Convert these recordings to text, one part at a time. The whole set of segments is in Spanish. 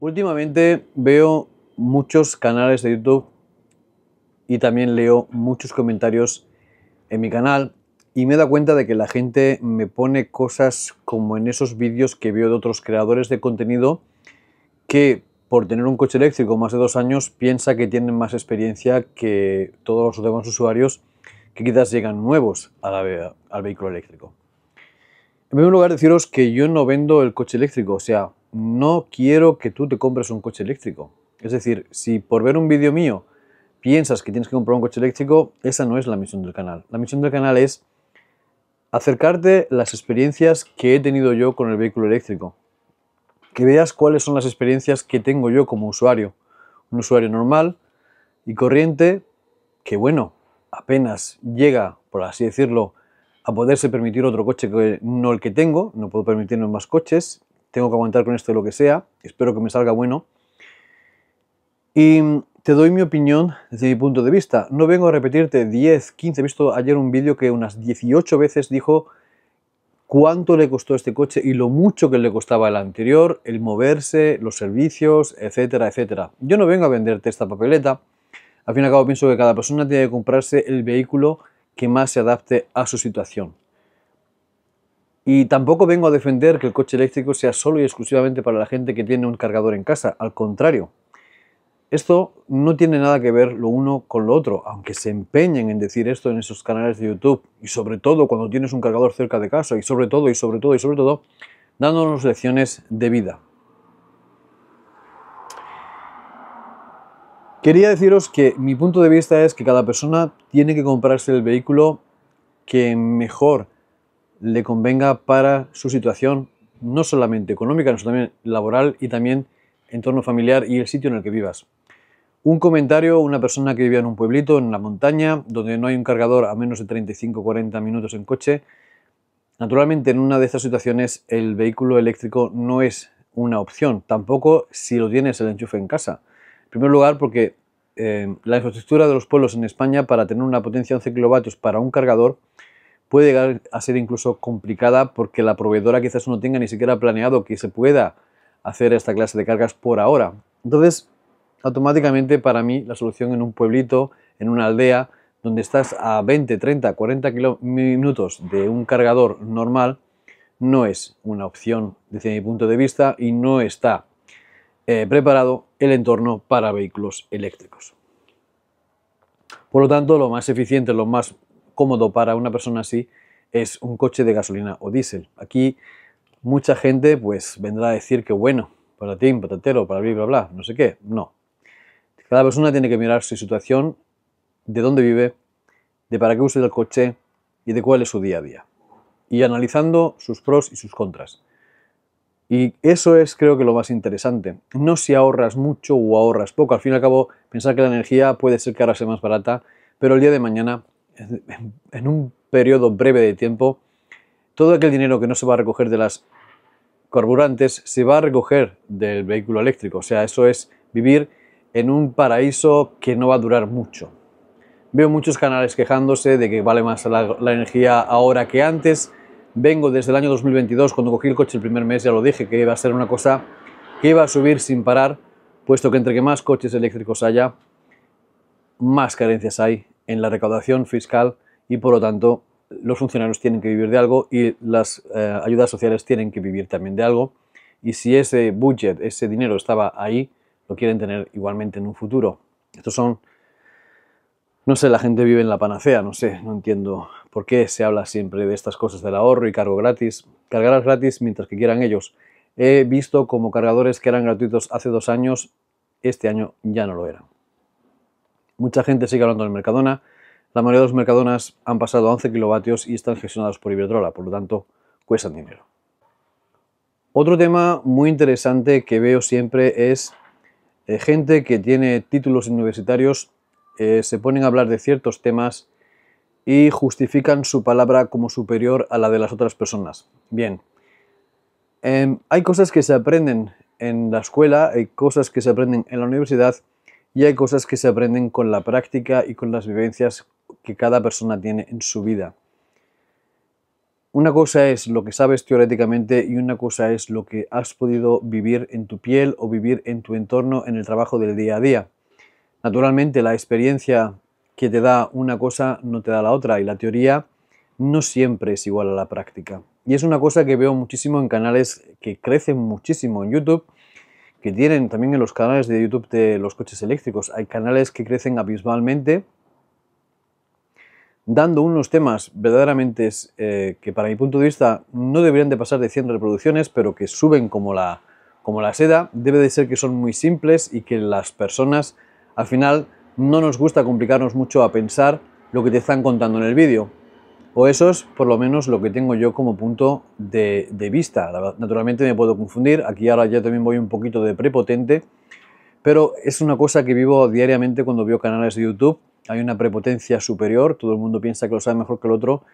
Últimamente veo muchos canales de YouTube y también leo muchos comentarios en mi canal y me da cuenta de que la gente me pone cosas como en esos vídeos que veo de otros creadores de contenido que por tener un coche eléctrico más de dos años piensa que tienen más experiencia que todos los demás usuarios que quizás llegan nuevos al vehículo eléctrico. En primer lugar, deciros que yo no vendo el coche eléctrico, o sea, no quiero que tú te compres un coche eléctrico. Es decir, si por ver un vídeo mío piensas que tienes que comprar un coche eléctrico, esa no es la misión del canal. La misión del canal es acercarte las experiencias que he tenido yo con el vehículo eléctrico. Que veas cuáles son las experiencias que tengo yo como usuario. Un usuario normal y corriente que, bueno, apenas llega, por así decirlo, a poderse permitir otro coche que no el que tengo, no puedo permitirme más coches tengo que aguantar con esto lo que sea, espero que me salga bueno. Y te doy mi opinión desde mi punto de vista. No vengo a repetirte 10, 15, he visto ayer un vídeo que unas 18 veces dijo cuánto le costó este coche y lo mucho que le costaba el anterior, el moverse, los servicios, etcétera, etcétera. Yo no vengo a venderte esta papeleta. Al fin y al cabo pienso que cada persona tiene que comprarse el vehículo que más se adapte a su situación. Y tampoco vengo a defender que el coche eléctrico sea solo y exclusivamente para la gente que tiene un cargador en casa, al contrario. Esto no tiene nada que ver lo uno con lo otro, aunque se empeñen en decir esto en esos canales de YouTube, y sobre todo cuando tienes un cargador cerca de casa, y sobre todo, y sobre todo, y sobre todo, dándonos lecciones de vida. Quería deciros que mi punto de vista es que cada persona tiene que comprarse el vehículo que mejor le convenga para su situación, no solamente económica, sino también laboral y también entorno familiar y el sitio en el que vivas. Un comentario, una persona que vivía en un pueblito, en la montaña, donde no hay un cargador a menos de 35-40 minutos en coche. Naturalmente, en una de estas situaciones el vehículo eléctrico no es una opción, tampoco si lo tienes el enchufe en casa. En primer lugar, porque eh, la infraestructura de los pueblos en España para tener una potencia de 11 kilovatios para un cargador puede llegar a ser incluso complicada porque la proveedora quizás no tenga ni siquiera planeado que se pueda hacer esta clase de cargas por ahora. Entonces, automáticamente para mí la solución en un pueblito, en una aldea, donde estás a 20, 30, 40 minutos de un cargador normal, no es una opción desde mi punto de vista y no está eh, preparado el entorno para vehículos eléctricos. Por lo tanto, lo más eficiente, lo más cómodo para una persona así es un coche de gasolina o diésel. Aquí mucha gente pues vendrá a decir que bueno, para ti, patatero, para bla, bla, bla, no sé qué. No. Cada persona tiene que mirar su situación, de dónde vive, de para qué usa el coche y de cuál es su día a día. Y analizando sus pros y sus contras. Y eso es creo que lo más interesante. No si ahorras mucho o ahorras poco. Al fin y al cabo, pensar que la energía puede ser que ahora más barata, pero el día de mañana en un periodo breve de tiempo, todo aquel dinero que no se va a recoger de las carburantes se va a recoger del vehículo eléctrico. O sea, eso es vivir en un paraíso que no va a durar mucho. Veo muchos canales quejándose de que vale más la, energía ahora que antes. Vengo desde el año 2022, cuando cogí el coche el primer mes, ya lo dije, que iba a ser una cosa que iba a subir sin parar, puesto que entre que más coches eléctricos haya, más carencias hay en la recaudación fiscal y por lo tanto los funcionarios tienen que vivir de algo y las eh, ayudas sociales tienen que vivir también de algo. Y si ese budget, ese dinero estaba ahí, lo quieren tener igualmente en un futuro. Estos son, no sé, la gente vive en la panacea, no sé, no entiendo por qué se habla siempre de estas cosas del ahorro y cargo gratis. Cargarás gratis mientras que quieran ellos. He visto como cargadores que eran gratuitos hace dos años, este año ya no lo eran. Mucha gente sigue hablando del Mercadona. La mayoría de los Mercadonas han pasado a 11 kilovatios y están gestionados por Iberdrola, por lo tanto, cuestan dinero. Otro tema muy interesante que veo siempre es eh, gente que tiene títulos universitarios, eh, se ponen a hablar de ciertos temas y justifican su palabra como superior a la de las otras personas. Bien, em, hay cosas que se aprenden en la escuela, hay cosas que se aprenden en la universidad y hay cosas que se aprenden con la práctica y con las vivencias que cada persona tiene en su vida. Una cosa es lo que sabes teóricamente y una cosa es lo que has podido vivir en tu piel o vivir en tu entorno en el trabajo del día a día. Naturalmente la experiencia que te da una cosa no te da la otra y la teoría no siempre es igual a la práctica. Y es una cosa que veo muchísimo en canales que crecen muchísimo en YouTube que tienen también en los canales de YouTube de los coches eléctricos. Hay canales que crecen abismalmente, dando unos temas verdaderamente eh, que para mi punto de vista no deberían de pasar de 100 reproducciones, pero que suben como la, como la seda. Debe de ser que son muy simples y que las personas al final no nos gusta complicarnos mucho a pensar lo que te están contando en el vídeo. O eso es por lo menos lo que tengo yo como punto de, vista. Naturalmente me puedo confundir, aquí ahora ya también voy un poquito de prepotente, pero es una cosa que vivo diariamente cuando veo canales de YouTube. Hay una prepotencia superior, todo el mundo piensa que lo sabe mejor que el otro.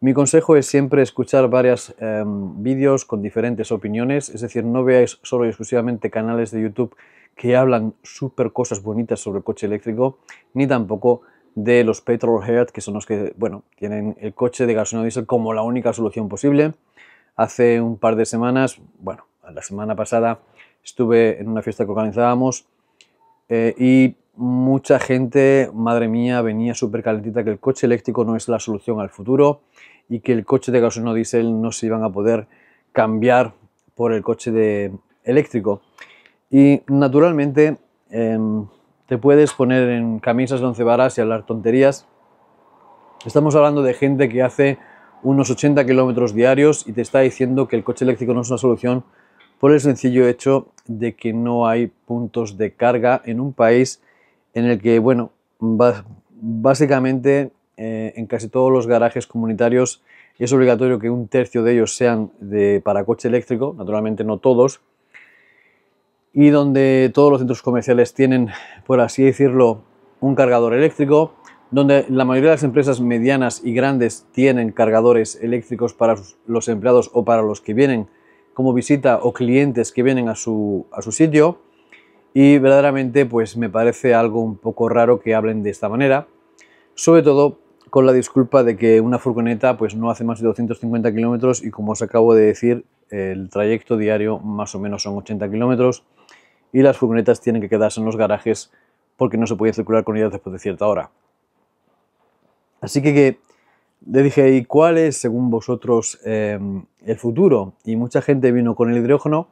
Mi consejo es siempre escuchar varios em, vídeos con diferentes opiniones, es decir, no veáis solo y exclusivamente canales de YouTube que hablan súper cosas bonitas sobre el coche eléctrico, ni tampoco de los petrolhead, que son los que, bueno, tienen el coche de gasolina diésel como la única solución posible. Hace un par de semanas, bueno, la semana pasada estuve en una fiesta que organizábamos eh, y mucha gente, madre mía, venía súper calentita que el coche eléctrico no es la solución al futuro y que el coche de gasolina diésel no se iban a poder cambiar por el coche de eléctrico. Y naturalmente, em, te puedes poner en camisas de once varas y hablar tonterías. Estamos hablando de gente que hace unos 80 kilómetros diarios y te está diciendo que el coche eléctrico no es una solución por el sencillo hecho de que no hay puntos de carga en un país en el que, bueno, básicamente eh, en casi todos los garajes comunitarios es obligatorio que un tercio de ellos sean de, para coche eléctrico, naturalmente no todos, y donde todos los centros comerciales tienen, por así decirlo, un cargador eléctrico, donde la mayoría de las empresas medianas y grandes tienen cargadores eléctricos para los empleados o para los que vienen como visita o clientes que vienen a su, a su sitio. Y verdaderamente pues me parece algo un poco raro que hablen de esta manera, sobre todo con la disculpa de que una furgoneta pues no hace más de 250 kilómetros y como os acabo de decir el trayecto diario más o menos son 80 kilómetros y las furgonetas tienen que quedarse en los garajes porque no se puede circular con ellas después de cierta hora. Así que, le dije, ¿y cuál es, según vosotros, em, el futuro? Y mucha gente vino con el hidrógeno,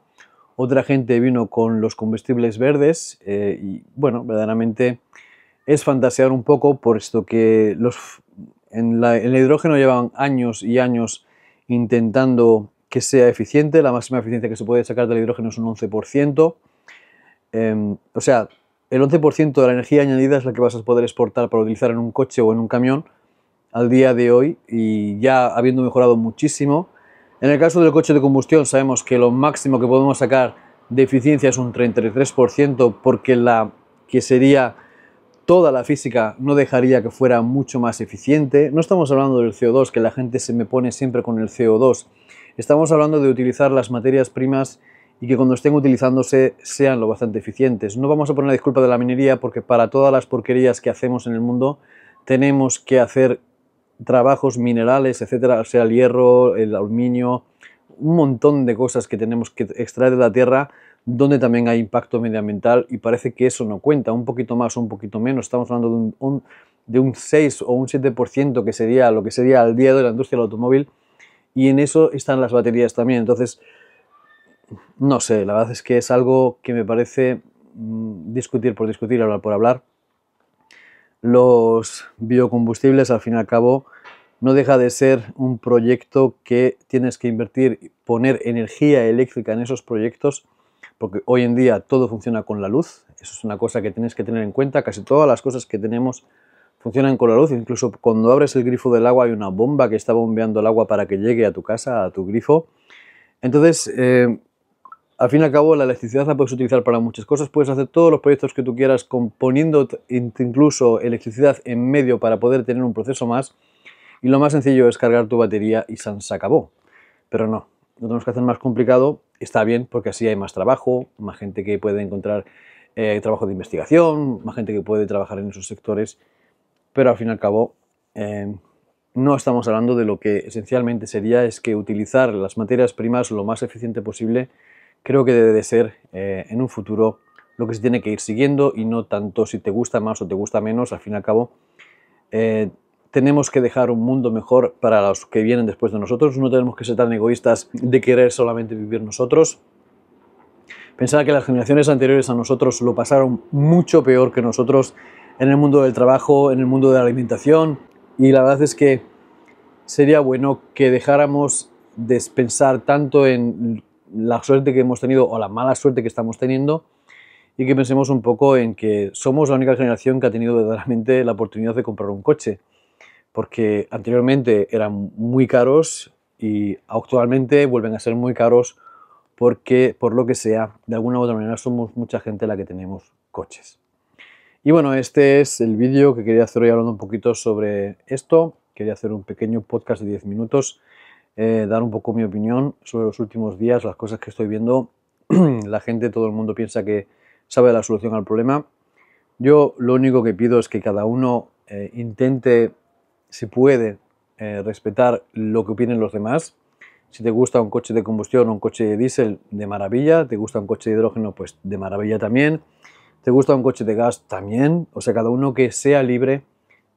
otra gente vino con los combustibles verdes eh, y, bueno, verdaderamente es fantasear un poco, por esto que en, en el hidrógeno llevan años y años intentando que sea eficiente, la máxima eficiencia que se puede sacar del hidrógeno es un 11%, Em, o sea, el 11% de la energía añadida es la que vas a poder exportar para utilizar en un coche o en un camión al día de hoy y ya habiendo mejorado muchísimo. En el caso del coche de combustión sabemos que lo máximo que podemos sacar de eficiencia es un 33% porque la que sería toda la física no dejaría que fuera mucho más eficiente. No estamos hablando del CO2, que la gente se me pone siempre con el CO2. Estamos hablando de utilizar las materias primas y que cuando estén utilizándose sean lo bastante eficientes. No vamos a poner la disculpa de la minería porque para todas las porquerías que hacemos en el mundo tenemos que hacer trabajos minerales, etcétera, sea el hierro, el aluminio, un montón de cosas que tenemos que extraer de la tierra donde también hay impacto medioambiental y parece que eso no cuenta, un poquito más o un poquito menos, estamos hablando de un, de un 6 o un 7% que sería lo que sería al día de la industria del automóvil y en eso están las baterías también, entonces no sé, la verdad es que es algo que me parece mm, discutir por discutir, hablar por hablar. Los biocombustibles, al fin y al cabo, no deja de ser un proyecto que tienes que invertir, poner energía eléctrica en esos proyectos, porque hoy en día todo funciona con la luz, eso es una cosa que tienes que tener en cuenta, casi todas las cosas que tenemos funcionan con la luz, incluso cuando abres el grifo del agua hay una bomba que está bombeando el agua para que llegue a tu casa, a tu grifo. Entonces, eh, al fin y al cabo, la electricidad la puedes utilizar para muchas cosas. Puedes hacer todos los proyectos que tú quieras, componiendo incluso electricidad en medio para poder tener un proceso más. Y lo más sencillo es cargar tu batería y se acabó. Pero no, lo tenemos que hacer más complicado. Está bien porque así hay más trabajo, más gente que puede encontrar eh, trabajo de investigación, más gente que puede trabajar en esos sectores. Pero al fin y al cabo, em, no estamos hablando de lo que esencialmente sería es que utilizar las materias primas lo más eficiente posible creo que debe de ser eh, en un futuro lo que se tiene que ir siguiendo y no tanto si te gusta más o te gusta menos, al fin y al cabo eh, tenemos que dejar un mundo mejor para los que vienen después de nosotros, no tenemos que ser tan egoístas de querer solamente vivir nosotros. Pensar que las generaciones anteriores a nosotros lo pasaron mucho peor que nosotros en el mundo del trabajo, en el mundo de la alimentación y la verdad es que sería bueno que dejáramos de pensar tanto en la suerte que hemos tenido o la mala suerte que estamos teniendo y que pensemos un poco en que somos la única generación que ha tenido verdaderamente la oportunidad de comprar un coche, porque anteriormente eran muy caros y actualmente vuelven a ser muy caros porque por lo que sea, de alguna u otra manera somos mucha gente la que tenemos coches. Y bueno, este es el vídeo que quería hacer hoy hablando un poquito sobre esto. Quería hacer un pequeño podcast de 10 minutos eh, dar un poco mi opinión sobre los últimos días, las cosas que estoy viendo. la gente, todo el mundo piensa que sabe la solución al problema. Yo lo único que pido es que cada uno eh, intente, si puede, eh, respetar lo que opinen los demás. Si te gusta un coche de combustión un coche de diésel, de maravilla. Te gusta un coche de hidrógeno, pues de maravilla también. Te gusta un coche de gas también. O sea, cada uno que sea libre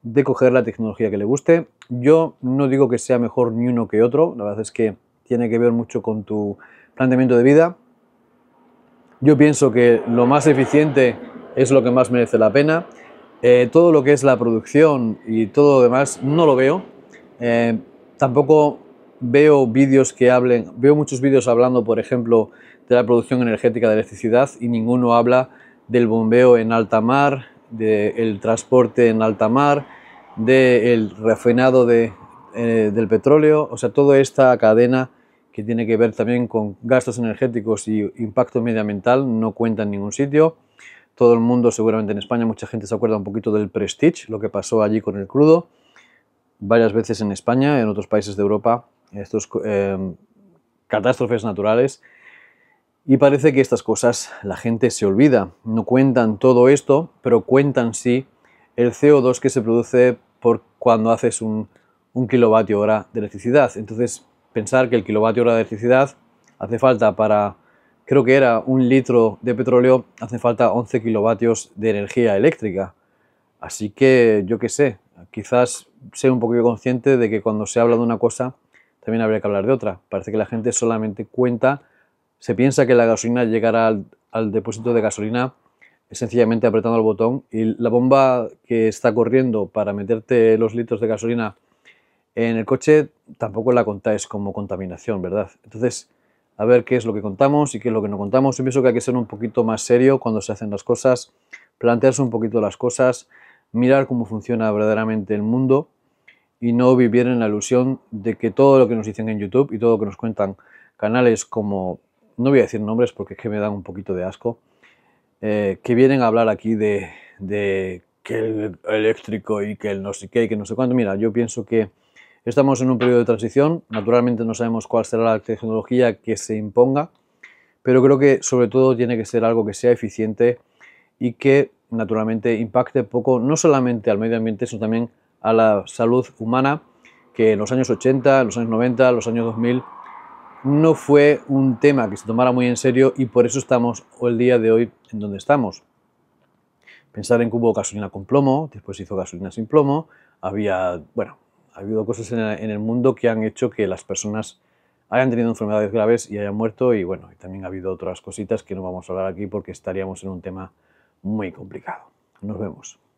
de coger la tecnología que le guste. Yo no digo que sea mejor ni uno que otro, la verdad es que tiene que ver mucho con tu planteamiento de vida. Yo pienso que lo más eficiente es lo que más merece la pena. Eh, todo lo que es la producción y todo lo demás no lo veo. Eh, tampoco veo vídeos que hablen, veo muchos vídeos hablando, por ejemplo, de la producción energética de electricidad y ninguno habla del bombeo en alta mar, del transporte en alta mar, del el refinado de, eh, del petróleo, o sea, toda esta cadena que tiene que ver también con gastos energéticos y impacto medioambiental, no cuenta en ningún sitio. Todo el mundo, seguramente en España, mucha gente se acuerda un poquito del Prestige, lo que pasó allí con el crudo. Varias veces en España, en otros países de Europa, estos eh, catástrofes naturales y parece que estas cosas la gente se olvida. No cuentan todo esto, pero cuentan sí el CO2 que se produce por cuando haces un, kilovatio hora de electricidad. Entonces, pensar que el kilovatio hora de electricidad hace falta para, creo que era un litro de petróleo, hace falta 11 kilovatios de energía eléctrica. Así que, yo qué sé, quizás sea un poquito consciente de que cuando se habla de una cosa, también habría que hablar de otra. Parece que la gente solamente cuenta se piensa que la gasolina llegará al, depósito de gasolina sencillamente apretando el botón y la bomba que está corriendo para meterte los litros de gasolina en el coche tampoco la contáis como contaminación, ¿verdad? Entonces, a ver qué es lo que contamos y qué es lo que no contamos. Yo pienso que hay que ser un poquito más serio cuando se hacen las cosas, plantearse un poquito las cosas, mirar cómo funciona verdaderamente el mundo y no vivir en la ilusión de que todo lo que nos dicen en YouTube y todo lo que nos cuentan canales como no voy a decir nombres porque es que me dan un poquito de asco, eh, que vienen a hablar aquí de, que el eléctrico y que el no sé qué y que no sé cuánto. Mira, yo pienso que estamos en un periodo de transición, naturalmente no sabemos cuál será la tecnología que se imponga, pero creo que sobre todo tiene que ser algo que sea eficiente y que naturalmente impacte poco no solamente al medio ambiente, sino también a la salud humana, que en los años 80, los años 90, los años 2000 no fue un tema que se tomara muy en serio y por eso estamos el día de hoy en donde estamos. Pensar en que hubo gasolina con plomo, después se hizo gasolina sin plomo, había, bueno, ha habido cosas en el mundo que han hecho que las personas hayan tenido enfermedades graves y hayan muerto y bueno, y también ha habido otras cositas que no vamos a hablar aquí porque estaríamos en un tema muy complicado. Nos vemos.